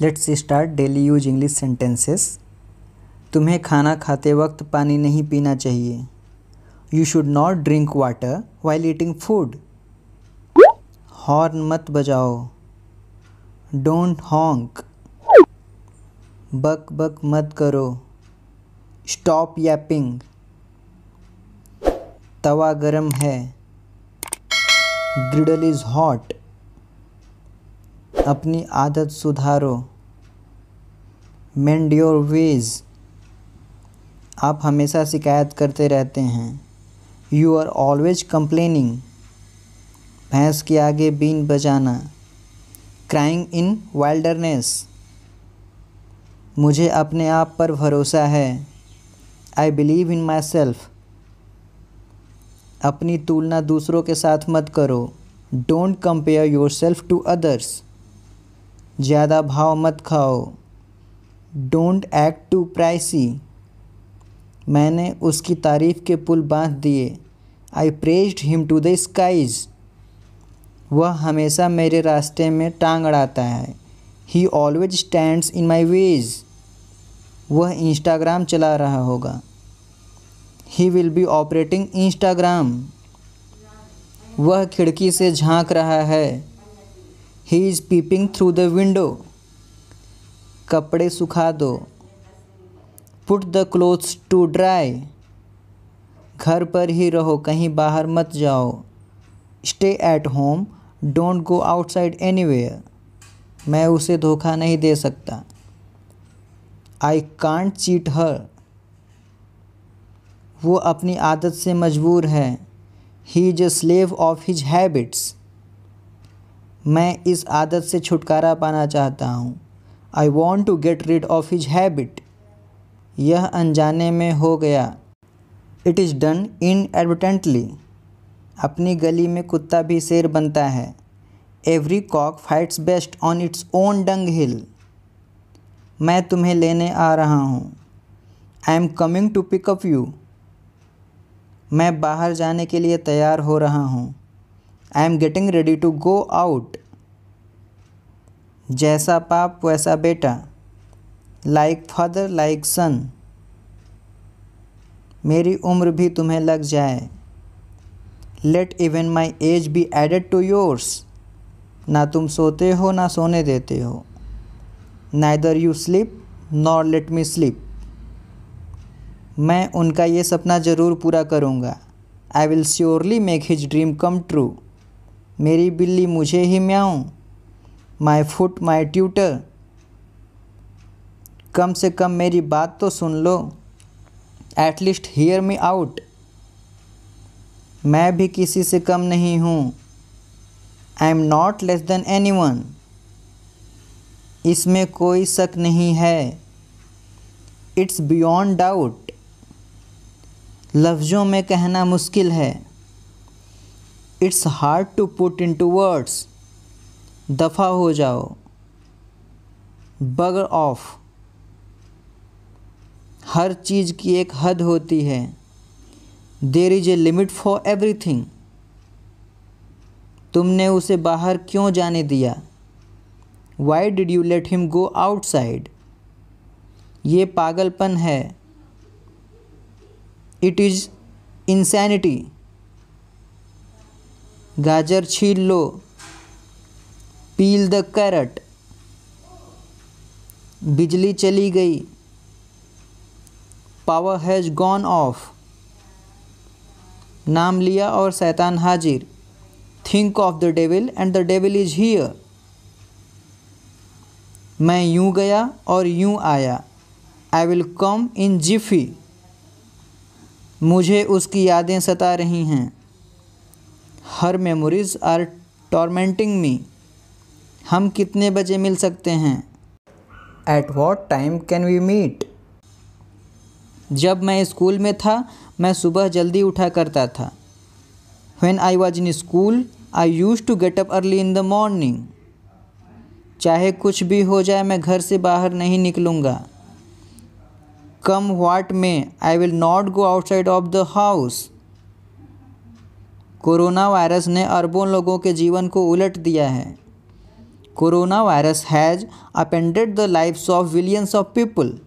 let's start daily use English sentences तुम्हें खाना खाते वक्त पानी नहीं पीना चाहिए you should not drink water while eating food horn मत बजाओ डोंट हॉन्क बक बक मत करो स्टॉप यापिंग तवा गरम है ग्रिडल इज़ हॉट अपनी आदत सुधारो मेंड योर वेज आप हमेशा शिकायत करते रहते हैं यू आर ऑलवेज कंप्लेनिंग भैंस के आगे बीन बजाना क्राइंग इन वाइल्डरनेस मुझे अपने आप पर भरोसा है I believe in my self अपनी तुलना दूसरों के साथ मत करो don't compare yourself to others ज़्यादा भाव मत खाओ डोंट एक्ट टू प्राइसी मैंने उसकी तारीफ़ के पुल बांध दिए I praised him to the skies वह हमेशा मेरे रास्ते में टांग अड़ाता है ही always stands in my ways वह इंस्टाग्राम चला रहा होगा he will be operating Instagram वह खिड़की से झांक रहा है he is peeping through the window कपड़े सुखा दो put the clothes to dry घर पर ही रहो कहीं बाहर मत जाओ stay at home don't go outside anywhere मैं उसे धोखा नहीं दे सकता आई कांट चीट हर वो अपनी आदत से मजबूर है he is a slave of his habits मैं इस आदत से छुटकारा पाना चाहता हूँ I want to get rid of his habit यह अनजाने में हो गया it is done inadvertently अपनी गली में कुत्ता भी शेर बनता है every cock fights best on its own dung hill मैं तुम्हें लेने आ रहा हूँ I am coming to pick up you मैं बाहर जाने के लिए तैयार हो रहा हूँ I am getting ready to go out जैसा पाप वैसा बेटा लाइक फादर लाइक सन मेरी उम्र भी तुम्हें लग जाए let even my age be added to yours ना तुम सोते हो ना सोने देते हो neither you sleep nor let me sleep मैं उनका ये सपना ज़रूर पूरा करूँगा I will surely make his dream come true मेरी बिल्ली मुझे ही म्याऊं माई फुट माई ट्यूटर कम से कम मेरी बात तो सुन लो एटलीस्ट हीयर मी आउट मैं भी किसी से कम नहीं हूँ I am not less than anyone इसमें कोई शक नहीं है इट्स बियॉन्ड डाउट लफ्ज़ों में कहना मुश्किल है it's hard to put into words दफ़ा हो जाओ बगर ऑफ हर चीज़ की एक हद होती है there is a limit for everything तुमने उसे बाहर क्यों जाने दिया why did you let him go outside ये पागलपन है इट इज़ इंसैनिटी गाजर छील लो पील द कैरट बिजली चली गई पावर हैज़ गॉन ऑफ नाम लिया और शैतान हाजिर think of the devil and the devil is here मैं यूं गया और यूं आया आई विल कम इन जिफी मुझे उसकी यादें सता रही हैं हर मेमोरीज़ आर टॉर्मेंटिंग मी हम कितने बजे मिल सकते हैं at what time can we meet जब मैं स्कूल में था मैं सुबह जल्दी उठा करता था when I was in school I use to get up early in the morning चाहे कुछ भी हो जाए मैं घर से बाहर नहीं निकलूँगा कम वाट में I will not go outside of the house corona virus ने अरबों लोगों के जीवन को उलट दिया है corona virus has upended the lives of billions of people